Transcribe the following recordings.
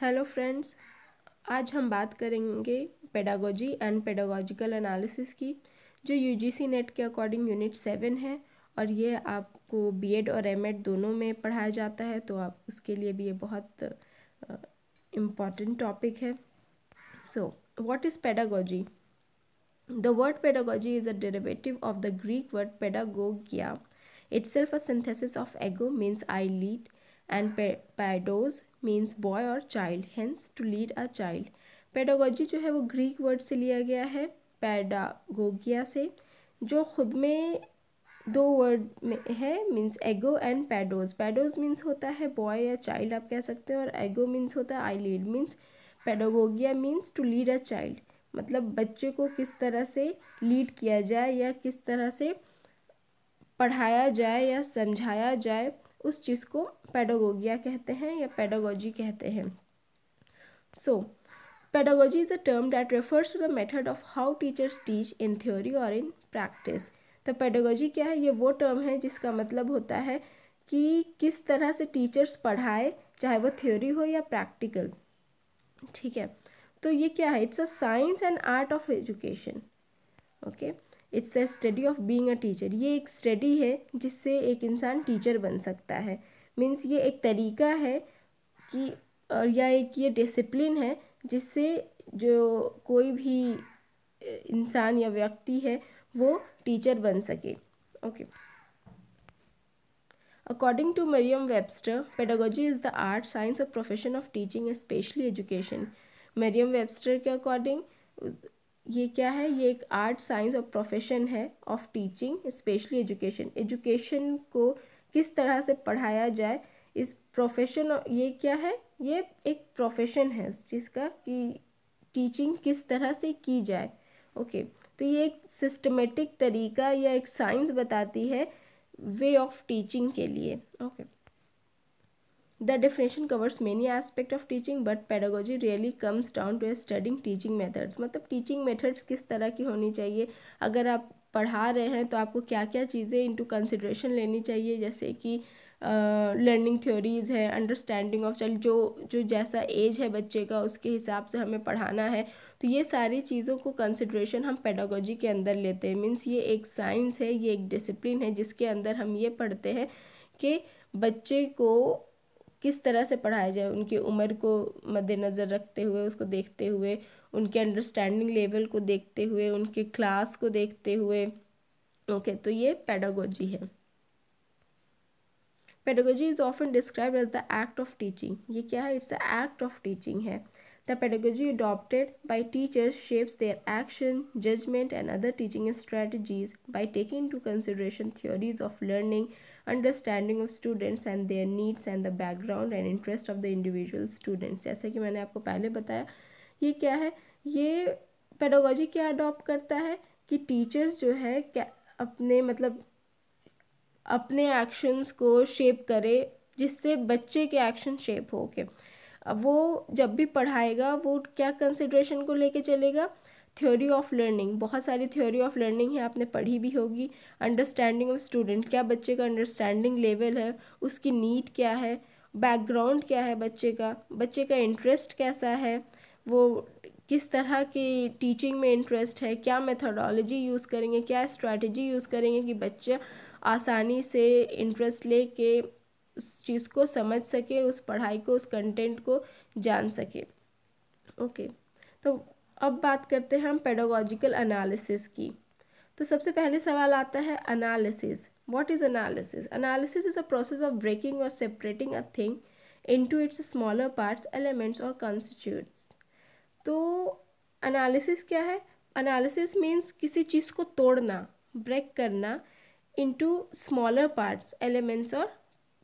Hello friends आज हम बात करेंगे पेडागोजी एंड पेडागोजिकल एनालिसिस की जो यूजीसी नेट के अकॉर्डिंग यूनिट सेवन है और ये आपको बीएड और एमएड दोनों में पढ़ाया जाता है तो आप उसके लिए भी ये बहुत इम्पॉर्टेंट टॉपिक है so what is pedagogy the word pedagogy is a derivative of the Greek word paedagogia self a synthesis of ago means I lead and paidos means boy और child hence to lead a child pedagogy जो है वो Greek word से लिया गया है पैडागोगिया से जो खुद में दो वर्ड में है मीन्स एगो एंड पैडोज पैडोज मीन्स होता है बॉय या चाइल्ड आप कह सकते हैं और एगो मीन्स होता है I lead means pedagogia means to lead a child मतलब बच्चे को किस तरह से लीड किया जाए या किस तरह से पढ़ाया जाए या समझाया जाए उस चीज़ को पेडागोगिया कहते हैं या पेडागोजी कहते हैं so pedagogy is a term that refers to the method of how teachers teach in theory और इन प्रैक्टिस तो पेडागोजी क्या है ये वो टर्म है जिसका मतलब होता है कि किस तरह से टीचर्स पढ़ाए चाहे वो थ्योरी हो या प्रैक्टिकल ठीक है तो ये क्या है it's a science and art of education okay it's a study of being a teacher ये एक स्टडी है जिससे एक इंसान टीचर बन सकता है मीन्स ये एक तरीका है कि और या एक ये डिसिप्लिन है जिससे जो कोई भी इंसान या व्यक्ति है वो टीचर बन सके okay according to Merriam Webster pedagogy is the art science और profession of teaching specially education Merriam Webster के अकॉर्डिंग ये क्या है ये एक आर्ट साइंस और प्रोफेशन है of teaching specially education education को किस तरह से पढ़ाया जाए इस प्रोफेशन ये क्या है ये एक प्रोफेशन है उस चीज़ का कि टीचिंग किस तरह से की जाए ओके okay, तो ये एक सिस्टमेटिक तरीका या एक साइंस बताती है वे ऑफ टीचिंग के लिए okay okay. The definition covers many aspects of teaching but pedagogy really comes down to studying teaching methods मतलब teaching methods किस तरह की होनी चाहिए अगर आप पढ़ा रहे हैं तो आपको क्या क्या चीज़ें इंटू कंसिड्रेशन लेनी चाहिए जैसे कि लर्निंग थ्योरीज़ है अंडरस्टैंडिंग ऑफ चल जो जो जैसा एज है बच्चे का उसके हिसाब से हमें पढ़ाना है तो ये सारी चीज़ों को कंसिड्रेशन हम पेडागोजी के अंदर लेते हैं मीन्स ये एक साइंस है ये एक डिसिप्लिन है जिसके अंदर हम ये पढ़ते हैं कि बच्चे को किस तरह से पढ़ाया जाए उनकी उम्र को मद्देनज़र रखते हुए उसको देखते हुए उनके अंडरस्टैंडिंग लेवल को देखते हुए उनके क्लास को देखते हुए ओके okay, तो ये पैडागोजी है pedagogy is often describe as the act of teaching ये क्या है it's the act of teaching है the pedagogy adopted by teachers shapes their action judgement and other teaching strategies by taking to consideration theories of learning understanding of students and their needs and the background and interest of the individual students जैसे कि मैंने आपको पहले बताया ये क्या है ये पेडोलॉजी क्या अडॉप्ट करता है कि टीचर्स जो है क्या अपने मतलब अपने एक्शंस को शेप करे जिससे बच्चे के एक्शन शेप हो के वो जब भी पढ़ाएगा वो क्या कंसिड्रेशन को लेके चलेगा थ्योरी ऑफ लर्निंग बहुत सारी थ्योरी ऑफ लर्निंग है आपने पढ़ी भी होगी अंडरस्टैंडिंग ऑफ स्टूडेंट क्या बच्चे का अंडरस्टैंडिंग लेवल है उसकी नीड क्या है बैकग्राउंड क्या है बच्चे का बच्चे का इंटरेस्ट कैसा है वो किस तरह की टीचिंग में इंटरेस्ट है क्या मेथोडोलॉजी यूज़ करेंगे क्या स्ट्रैटेजी यूज़ करेंगे कि बच्चा आसानी से इंटरेस्ट ले के उस चीज़ को समझ सके उस पढ़ाई को उस कंटेंट को जान सके ओके okay. तो अब बात करते हैं हम पेडागॉजिकल एनालिसिस की तो सबसे पहले सवाल आता है analysis what is analysis analysis is a process of breaking और separating a thing in to its smaller parts elements और कॉन्स्टिट्यूट्स तो अनालिसिस क्या है अनालिसिस मीन्स किसी चीज़ को तोड़ना ब्रेक करना इंटू स्मॉलर पार्ट्स एलिमेंट्स और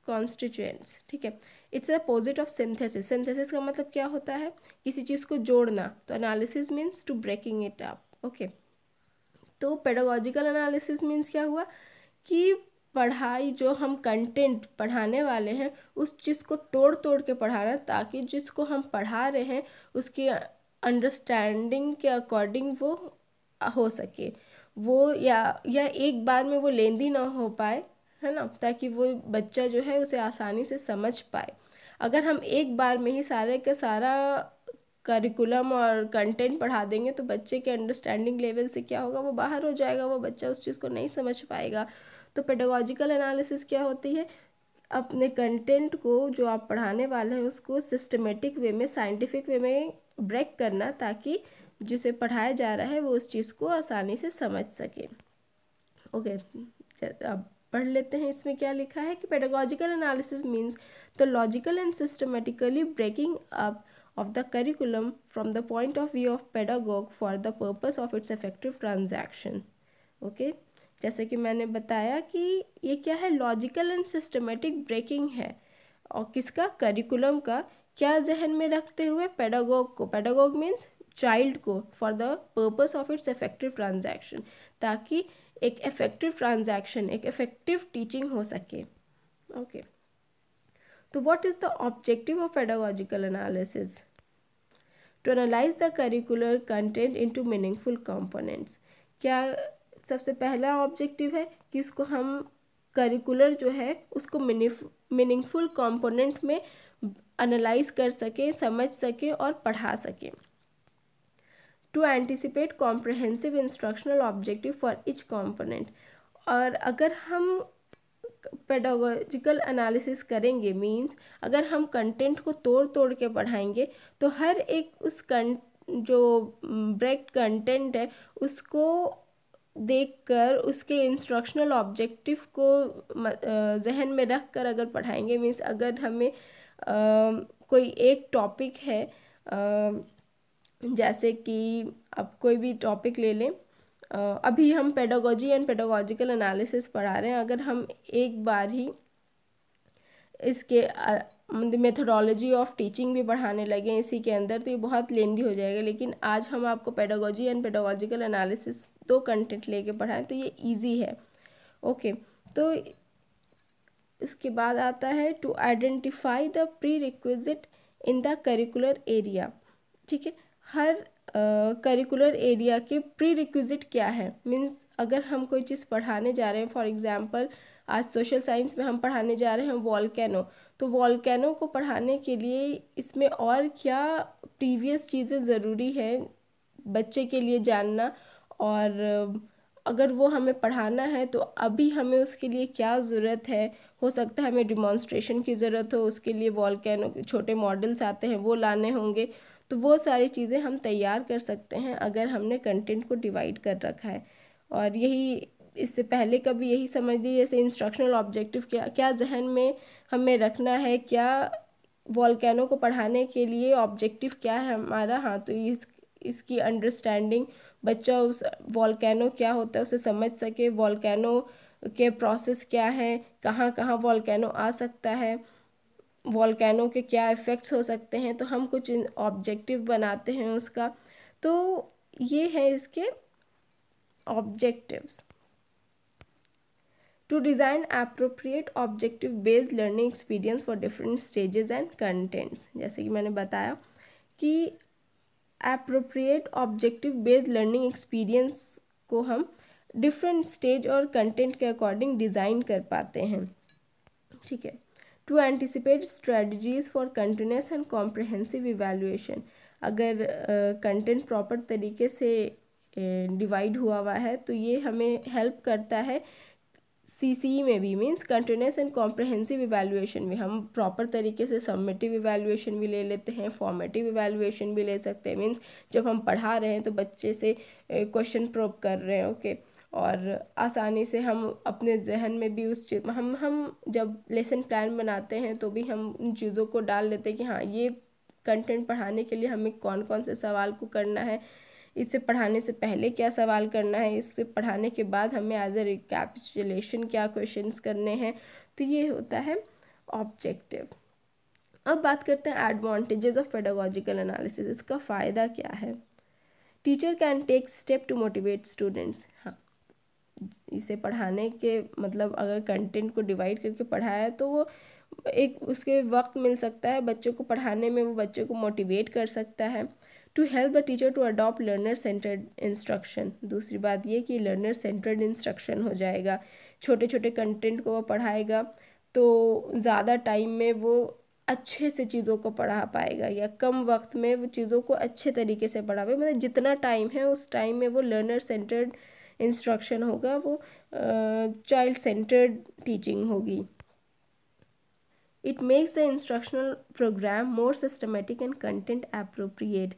कॉन्स्टिट्यूएंट्स ठीक है it's opposite of synthesis synthesis का मतलब क्या होता है किसी चीज़ को जोड़ना तो analysis means to breaking it up okay तो पेडोलॉजिकल एनालिसिस मीन्स क्या हुआ कि पढ़ाई जो हम कंटेंट पढ़ाने वाले हैं उस चीज़ को तोड़ तोड़ के पढ़ाना ताकि जिसको हम पढ़ा रहे हैं उसकी अंडरस्टैंडिंग के अकॉर्डिंग वो हो सके वो या या एक बार में वो लेंदी ना हो पाए है ना ताकि वो बच्चा जो है उसे आसानी से समझ पाए अगर हम एक बार में ही सारे का सारा करिकुलम और कंटेंट पढ़ा देंगे तो बच्चे के अंडरस्टैंडिंग लेवल से क्या होगा वो बाहर हो जाएगा वो बच्चा उस चीज़ को नहीं समझ पाएगा तो पेडोलॉजिकल एनालिसिस क्या होती है अपने कंटेंट को जो आप पढ़ाने वाले हैं उसको सिस्टमेटिक वे में साइंटिफिक वे में ब्रेक करना ताकि जिसे पढ़ाया जा रहा है वो उस चीज़ को आसानी से समझ सके ओके okay, अब पढ़ लेते हैं इसमें क्या लिखा है कि pedagogical analysis means the logical and systematically breaking up of the curriculum from the point of view of pedagogue for the purpose of its effective transaction okay जैसे कि मैंने बताया कि ये क्या है लॉजिकल एंड सिस्टमेटिक ब्रेकिंग है और किसका करिकुलम का क्या जहन में रखते हुए पेडागोग को पेडागोग मीन्स चाइल्ड को for the purpose of its effective transaction ताकि एक इफ़ेक्टिव ट्रांजैक्शन एक इफ़ेक्टिव टीचिंग हो सके ओके तो what is the objective of एडोलॉजिकल analysis to analyse the curricular content into meaningful components क्या सबसे पहला ऑब्जेक्टिव है कि उसको हम करिकुलर जो है उसको मीनिंगफुल कंपोनेंट में एनालाइज कर सकें समझ सकें और पढ़ा सकें to anticipate comprehensive instructional objective for each component और अगर हम पेडागोजिकल एनालिसिस करेंगे मीन्स अगर हम कंटेंट को तोड़ तोड़ के पढ़ाएंगे तो हर एक उस कं जो ब्रेक कंटेंट है उसको देखकर उसके इंस्ट्रक्शनल ऑब्जेक्टिव को जहन में रख कर अगर पढ़ाएंगे मीन्स अगर हमें आ, कोई एक टॉपिक है आ, जैसे कि आप कोई भी टॉपिक ले लें अभी हम पेडागोजी एंड पेडागोजिकल एनालिसिस पढ़ा रहे हैं अगर हम एक बार ही इसके मेथोडोलॉजी ऑफ टीचिंग भी पढ़ाने लगे इसी के अंदर तो ये बहुत लेंदी हो जाएगा लेकिन आज हम आपको पेडागोजी एंड पेडागोजिकल एनालिसिस दो कंटेंट लेके पढ़ाएं तो ये इजी है ओके तो इसके बाद आता है to identify the prerequisite in the curricular area ठीक है हर करिकुलर एरिया के प्री रिक्विजिट क्या है मीन्स अगर हम कोई चीज़ पढ़ाने जा रहे हैं फॉर एग्ज़ाम्पल आज सोशल साइंस में हम पढ़ाने जा रहे हैं वॉलकैनो तो वॉलकैनो को पढ़ाने के लिए इसमें और क्या प्रीवियस चीज़ें ज़रूरी हैं बच्चे के लिए जानना और अगर वो हमें पढ़ाना है तो अभी हमें उसके लिए क्या ज़रूरत है हो सकता है हमें डिमॉन्स्ट्रेशन की ज़रूरत हो उसके लिए वॉलकैनो छोटे मॉडल्स आते हैं वो लाने होंगे तो वो सारी चीज़ें हम तैयार कर सकते हैं अगर हमने कंटेंट को डिवाइड कर रखा है और यही इससे पहले कभी यही समझ दी जैसे इंस्ट्रक्शनल ऑब्जेक्टिव क्या क्या जहन में हमें रखना है क्या वॉलकैनों को पढ़ाने के लिए ऑब्जेक्टिव क्या है हमारा हाँ तो इस इसकी अंडरस्टैंडिंग बच्चा उस वॉलकैनो क्या होता है उसे समझ सके वॉलकैनो के प्रोसेस क्या हैं कहाँ कहाँ वॉलकैनो आ सकता है वॉलकैनो के क्या इफ़ेक्ट्स हो सकते हैं तो हम कुछ ऑब्जेक्टिव बनाते हैं उसका तो ये है इसके objectives to design appropriate objective based learning experience for different stages and contents जैसे कि मैंने बताया कि appropriate objective based learning experience को हम डिफरेंट स्टेज और कंटेंट के अकॉर्डिंग डिज़ाइन कर पाते हैं ठीक है to anticipate strategies for continuous and comprehensive evaluation अगर कंटेंट uh, प्रॉपर तरीके से डिवाइड uh, हुआ हुआ है तो ये हमें हेल्प करता है सी सी e में भी means continuous and comprehensive evaluation में हम प्रॉपर तरीके से सबमिटिव इवेल्युएशन भी ले लेते हैं फॉर्मेटिव इवेल्युएशन भी ले सकते हैं मीन्स जब हम पढ़ा रहे हैं तो बच्चे से क्वेश्चन प्रोप कर रहे हैं ओके okay? और आसानी से हम अपने जहन में भी उस चीज़ हम हम जब लेसन प्लान बनाते हैं तो भी हम उन चीज़ों को डाल लेते हैं कि हाँ ये कंटेंट पढ़ाने के लिए हमें कौन कौन से सवाल को करना है इसे पढ़ाने से पहले क्या सवाल करना है इससे पढ़ाने के बाद हमें एज ए रिकैपिचुलेशन क्या क्वेश्चन करने हैं तो ये होता है ऑब्जेक्टिव अब बात करते हैं एडवांटेजेस ऑफ पेडागोजिकल एनालिसिस इसका फ़ायदा क्या है teacher can take step to motivate students इसे पढ़ाने के मतलब अगर कंटेंट को डिवाइड करके पढ़ाया तो वो एक उसके वक्त मिल सकता है बच्चों को पढ़ाने में वो बच्चों को मोटिवेट कर सकता है to help the teacher to adopt learner centred instruction दूसरी बात ये कि लर्नर सेंटर्ड इंस्ट्रक्शन हो जाएगा छोटे छोटे कंटेंट को वो पढ़ाएगा तो ज़्यादा टाइम में वो अच्छे से चीज़ों को पढ़ा पाएगा या कम वक्त में वो चीज़ों को अच्छे तरीके से पढ़ा पाएगा मतलब जितना टाइम है उस टाइम में वो लर्नर सेंटर्ड इंस्ट्रक्शन होगा वो चाइल्ड सेंटर्ड टीचिंग होगी it makes the instructional programme more systematic and content appropriate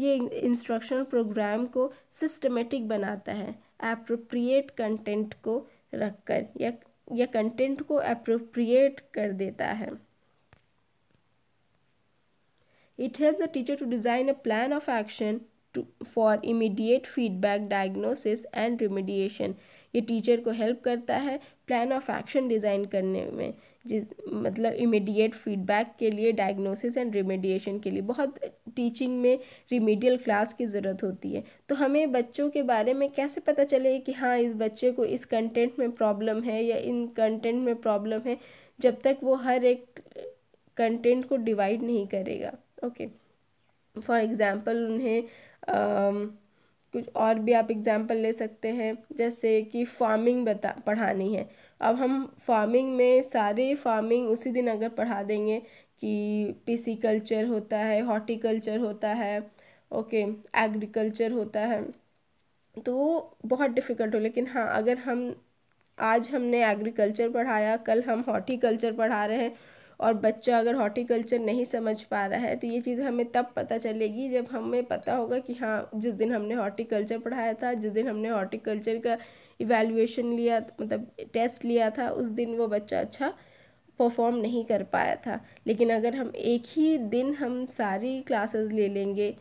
ये इंस्ट्रक्शनल प्रोग्राम को सिस्टमेटिक बनाता है अप्रोप्रिएट कंटेंट को रखकर या या कंटेंट को अप्रोप्रिएट कर देता है it help the teacher to design a plan of action to for immediate feedback diagnosis and remediation ये टीचर को हेल्प करता है प्लान ऑफ एक्शन डिज़ाइन करने में जिस मतलब इमीडिएट फीडबैक के लिए डायग्नोसिस एंड रिमेडिएशन के लिए बहुत टीचिंग में रिमेडियल क्लास की ज़रूरत होती है तो हमें बच्चों के बारे में कैसे पता चले कि हाँ इस बच्चे को इस कंटेंट में प्रॉब्लम है या इन कंटेंट में प्रॉब्लम है जब तक वो हर एक कंटेंट को डिवाइड नहीं करेगा ओके फॉर एग्ज़ाम्पल उन्हें कुछ और भी आप एग्ज़ाम्पल ले सकते हैं जैसे कि फार्मिंग बता पढ़ानी है अब हम फार्मिंग में सारे फार्मिंग उसी दिन अगर पढ़ा देंगे कि पीसी कल्चर होता है हॉर्टिकल्चर होता है ओके एग्रीकल्चर होता है तो बहुत डिफ़िकल्ट हो लेकिन हाँ अगर हम आज हमने एग्रीकल्चर पढ़ाया कल हम हॉर्टिकल्चर पढ़ा रहे हैं और बच्चा अगर हॉर्टिकल्चर नहीं समझ पा रहा है तो ये चीज़ हमें तब पता चलेगी जब हमें पता होगा कि हाँ जिस दिन हमने हॉर्टिकल्चर पढ़ाया था जिस दिन हमने हॉर्टिकल्चर का इवेल्युएशन लिया मतलब टेस्ट लिया था उस दिन वो बच्चा अच्छा परफॉर्म नहीं कर पाया था लेकिन अगर हम एक ही दिन हम सारी क्लासेस ले लेंगे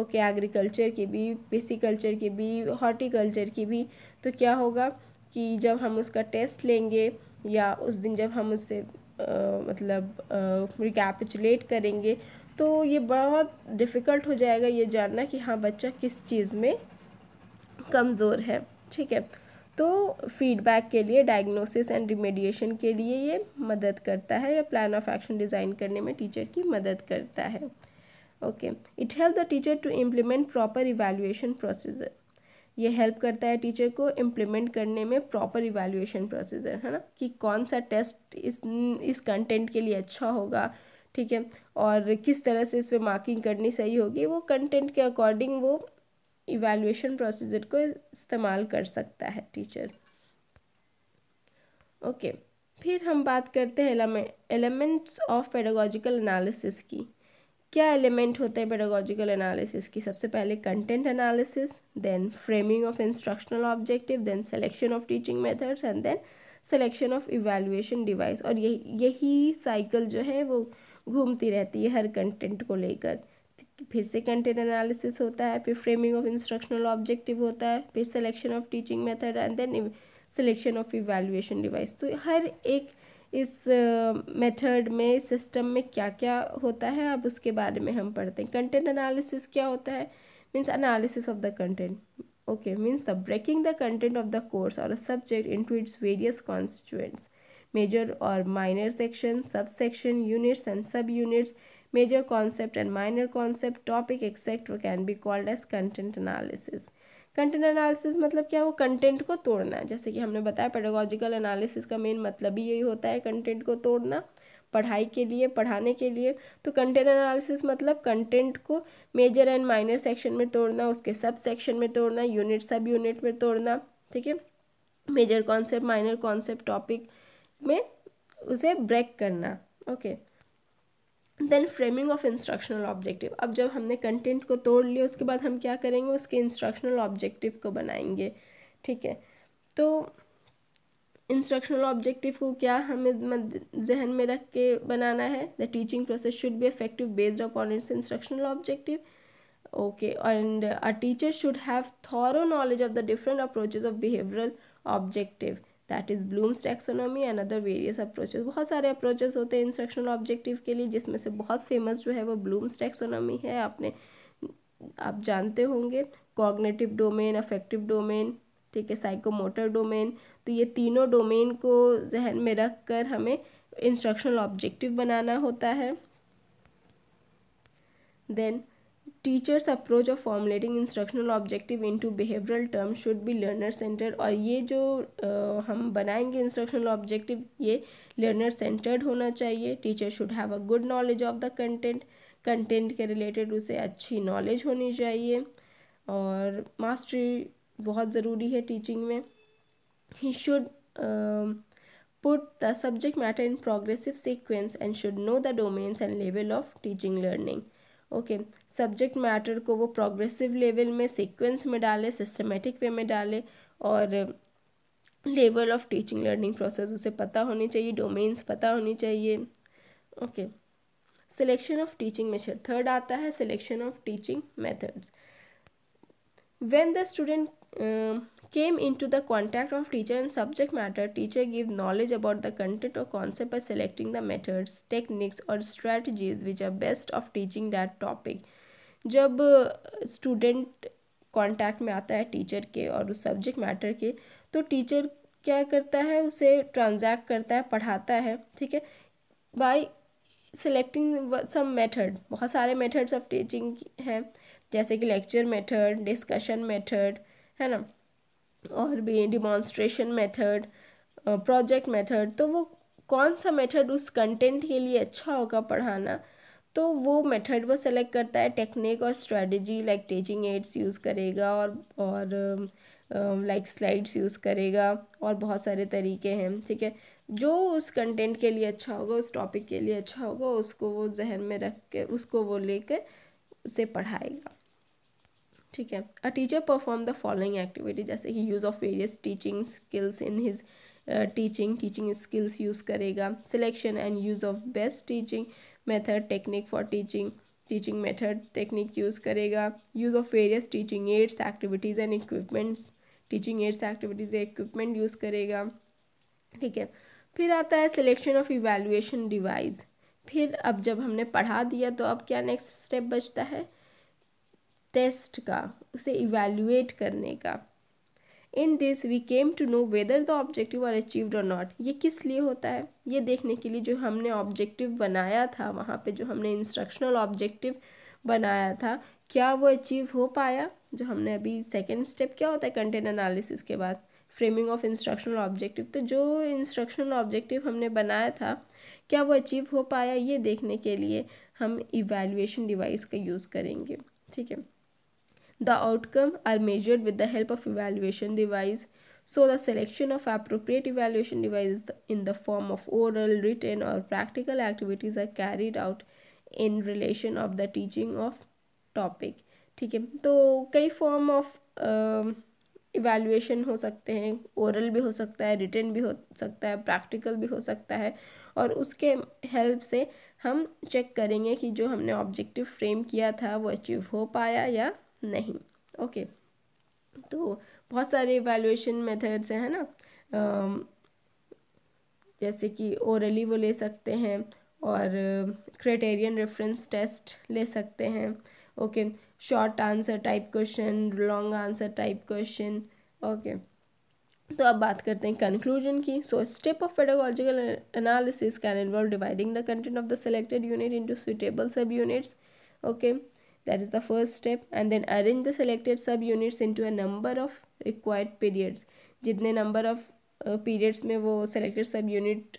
ओके एग्रीकल्चर की भी पिसिकल्चर की भी हॉर्टिकल्चर की भी तो क्या होगा कि जब हम उसका टेस्ट लेंगे या उस दिन जब हम उससे मतलब रिकैपिचुलेट करेंगे तो ये बहुत डिफ़िकल्ट हो जाएगा ये जानना कि हाँ बच्चा किस चीज़ में कमज़ोर है ठीक है तो फीडबैक के लिए डायग्नोसिस एंड रिमेडिएशन के लिए ये मदद करता है या प्लान ऑफ एक्शन डिज़ाइन करने में टीचर की मदद करता है okay it help the teacher to implement proper evaluation procedure ये हेल्प करता है टीचर को इम्प्लीमेंट करने में प्रॉपर इवेल्यूएशन प्रोसीजर है ना कि कौन सा टेस्ट इस इस कंटेंट के लिए अच्छा होगा ठीक है और किस तरह से इसमें मार्किंग करनी सही होगी वो कंटेंट के अकॉर्डिंग वो इवेल्यूएशन प्रोसीजर को इस्तेमाल कर सकता है टीचर ओके okay. फिर हम बात करते हैं एलिमेंट्स ऑफ पेडोलॉजिकल एनालिसिस की क्या एलिमेंट होते हैं पेडोलॉजिकल एनालिसिस की सबसे पहले content analysis then framing of instructional objective then selection of teaching methods and then selection of evaluation device और यही यही साइकिल जो है वो घूमती रहती है हर कंटेंट को लेकर फिर से कंटेंट एनालिसिस होता है फिर फ्रेमिंग ऑफ इंस्ट्रक्शनल ऑब्जेक्टिव होता है फिर selection of teaching method and then selection of evaluation device तो हर एक इस मेथड में सिस्टम में क्या क्या होता है अब उसके बारे में हम पढ़ते हैं कंटेंट एनालिसिस क्या होता है means analysis of the content okay means the breaking the content of the course और a subject in to its various constituents major और minor section sub section units and sub units major concept and minor concept topic exact can be called as content analysis content analysis मतलब क्या वो content को तोड़ना जैसे कि हमने बताया पेडागोजिकल एनालिसिस का मेन मतलब ही यही होता है कंटेंट को तोड़ना पढ़ाई के लिए पढ़ाने के लिए तो कंटेंट एनालिसिस मतलब कंटेंट को मेजर एंड माइनर सेक्शन में तोड़ना उसके सब सेक्शन में तोड़ना यूनिट सब यूनिट में तोड़ना ठीक है major concept minor concept topic में उसे ब्रेक करना okay okay. Then framing of instructional objective अब जब हमने कंटेंट को तोड़ लिया उसके बाद हम क्या करेंगे उसके इंस्ट्रक्शनल ऑब्जेक्टिव को बनाएंगे ठीक है तो इंस्ट्रक्शनल ऑब्जेक्टिव को क्या हमें जहन में रख के बनाना है the teaching process should be effective based upon its instructional objective okay and a teacher should have thorough knowledge of the different approaches of behavioural objective that is Bloom's taxonomy and other various approaches बहुत सारे approaches होते हैं instructional objective के लिए जिसमें से बहुत famous जो है वो ब्लूम्स टैक्सोनॉमी है आपने आप जानते होंगे कॉग्नेटिव डोमेन अफेक्टिव डोमेन ठीक है साइकोमोटर डोमेन तो ये तीनों डोमेन को जहन में रख कर हमें इंस्ट्रक्शनल ऑब्जेक्टिव बनाना होता है then teacher's approach of formulating instructional objective in to behavioural term should be learner centred और ये जो आ, हम बनाएंगे इंस्ट्रक्शनल ऑब्जेक्टिव ये लर्नर सेंटर्ड होना चाहिए teacher should have a good knowledge of the content content के रिलेटेड उसे अच्छी नॉलेज होनी चाहिए और मास्टरी बहुत ज़रूरी है टीचिंग में ही should put the subject matter in progressive sequence and should know the domains and level of teaching learning okay subject matter को वो प्रोग्रेसिव लेवल में सीक्वेंस में डाले सिस्टमेटिक वे में डाले और level of teaching learning process उसे पता होनी चाहिए डोमेन्स पता होनी चाहिए okay selection of teaching method third आता है selection of teaching methods when the student came into the contact of teacher and subject matter teacher give knowledge about the content or concept by selecting the methods techniques or strategies which are best of teaching that topic जब student contact में आता है teacher के और उस subject matter के तो teacher क्या करता है उसे ट्रांजैक्ट करता है पढ़ाता है ठीक है बाय सेलेक्टिंग सम मेथड बहुत सारे मेथड्स ऑफ टीचिंग हैं जैसे कि लेक्चर मेथड डिस्कशन मेथड है ना और भी डिमॉन्स्ट्रेशन मेथड प्रोजेक्ट मेथड तो वो कौन सा मेथड उस कंटेंट के लिए अच्छा होगा पढ़ाना तो वो मेथड वो सेलेक्ट करता है टेक्निक और strategy like teaching aids use करेगा और और लाइक स्लाइड्स यूज़ करेगा और बहुत सारे तरीके हैं ठीक है जो उस कंटेंट के लिए अच्छा होगा उस टॉपिक के लिए अच्छा होगा उसको वो जहन में रख के उसको वो लेकर उसे पढ़ाएगा ठीक है a teacher perform the following activity जैसे कि use of various teaching skills in his teaching teaching skills use करेगा selection and use of best teaching method technique for teaching teaching method technique use करेगा use of various teaching aids activities and equipments teaching aids activities equipment use करेगा ठीक है फिर आता है selection of evaluation device फिर अब जब हमने पढ़ा दिया तो अब क्या नेक्स्ट स्टेप बचता है टेस्ट का उसे इवेल्युएट करने का in this we came to know whether the objective are achieved और नॉट ये किस लिए होता है ये देखने के लिए जो हमने ऑब्जेक्टिव बनाया था वहाँ पे जो हमने इंस्ट्रक्शनल ऑब्जेक्टिव बनाया था क्या वो अचीव हो पाया जो हमने अभी सेकेंड स्टेप क्या होता है कंटेंट एनालिसिस के बाद फ्रेमिंग ऑफ इंस्ट्रक्शनल ऑब्जेक्टिव तो जो इंस्ट्रक्शनल ऑब्जेक्टिव हमने बनाया था क्या वो अचीव हो पाया ये देखने के लिए हम इवेल्युएशन डिवाइस का यूज़ करेंगे ठीक है The outcome are measured with the help of evaluation device. So the selection of appropriate evaluation device in the form of oral, written or practical activities are carried out in relation of the teaching of topic. ठीक है तो कई form of evaluation हो सकते हैं oral भी हो सकता है रिटर्न भी हो सकता है प्रैक्टिकल भी हो सकता है और उसके हेल्प से हम चेक करेंगे कि जो हमने ऑब्जेक्टिव फ्रेम किया था वो अचीव हो पाया या नहीं ओके तो बहुत सारे इवेल्युएशन मेथड्स हैं ना आ, जैसे कि ओरली वो ले सकते हैं और क्राइटेरियन रेफरेंस टेस्ट ले सकते हैं okay short answer type question long answer type question okay तो अब बात करते हैं कंक्लूजन की so step of pedagogical analysis can involve dividing the content of the selected unit into suitable sub units okay that is the first step and then arrange the selected sub units into a number of required periods जितने number of uh, periods में वो selected sub unit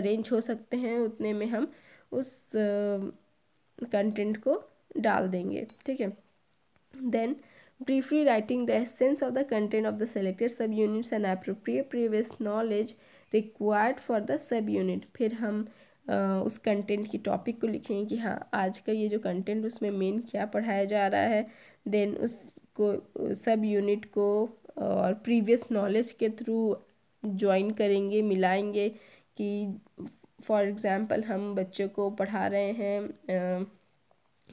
arrange हो सकते हैं उतने में हम उस uh, content को डाल देंगे ठीक है then briefly writing the essence of the content of the selected subunits and appropriate previous knowledge required for the subunit फिर हम उस कंटेंट की टॉपिक को लिखेंगे कि हाँ आज का ये जो कंटेंट उसमें मेन क्या पढ़ाया जा रहा है देन उसको सब यूनिट को और प्रीवियस नॉलेज के थ्रू ज्वाइन करेंगे मिलाएंगे कि फॉर एग्ज़ाम्पल हम बच्चों को पढ़ा रहे हैं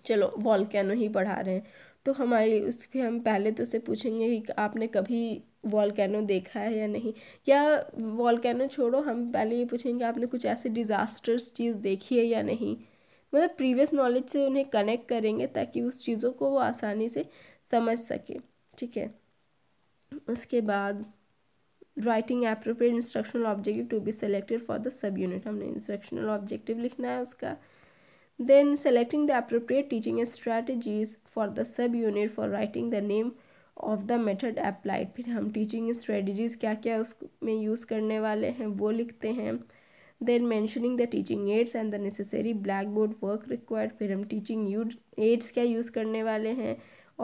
चलो वॉलकैनो ही पढ़ा रहे हैं तो हमारी उस पर हम पहले तो उसे पूछेंगे कि आपने कभी वॉलकैनो देखा है या नहीं या वॉलकैनो छोड़ो हम पहले ये पूछेंगे आपने कुछ ऐसे डिज़ास्टर्स चीज़ देखी है या नहीं मतलब प्रीवियस नॉलेज से उन्हें कनेक्ट करेंगे ताकि उस चीज़ों को वो आसानी से समझ सके ठीक है उसके बाद writing appropriate instructional objective to be selected for the sub unit हमने इंस्ट्रक्शनल ऑब्जेक्टिव लिखना है उसका Then selecting the appropriate teaching strategies for the subunit for writing the name of the method applied फिर हम टीचिंग स्ट्रेटजीज़ क्या क्या उसमें use करने वाले हैं वो लिखते हैं then mentioning the teaching aids and the necessary black board work required फिर हम टीचिंग एड्स क्या यूज़ करने वाले हैं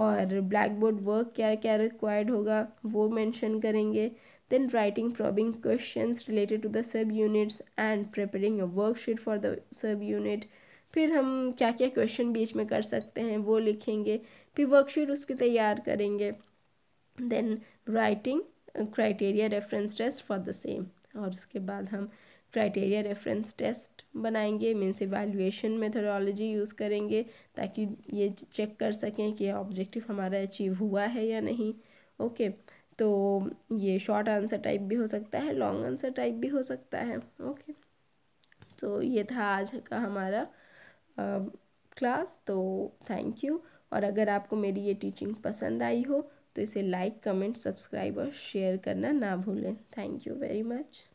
और ब्लैक बोर्ड वर्क क्या क्या रिक्वायर्ड होगा वो मैंशन करेंगे then writing probing question related to the sub units and preparing a worksheet for the sub unit फिर हम क्या क्या क्वेश्चन बीच में कर सकते हैं वो लिखेंगे फिर वर्कशीट उसकी तैयार करेंगे then writing criteria reference test for the same और उसके बाद हम क्राइटेरिया रेफरेंस टेस्ट बनाएंगे मीन्स इवेल्युएशन मेथोडोलॉजी यूज़ करेंगे ताकि ये चेक कर सकें कि ऑब्जेक्टिव हमारा अचीव हुआ है या नहीं ओके तो ये शॉर्ट आंसर टाइप भी हो सकता है लॉन्ग आंसर टाइप भी हो सकता है ओके तो ये था आज का हमारा क्लास तो थैंक यू और अगर आपको मेरी ये टीचिंग पसंद आई हो तो इसे लाइक कमेंट सब्सक्राइब और शेयर करना ना भूलें थैंक यू वेरी मच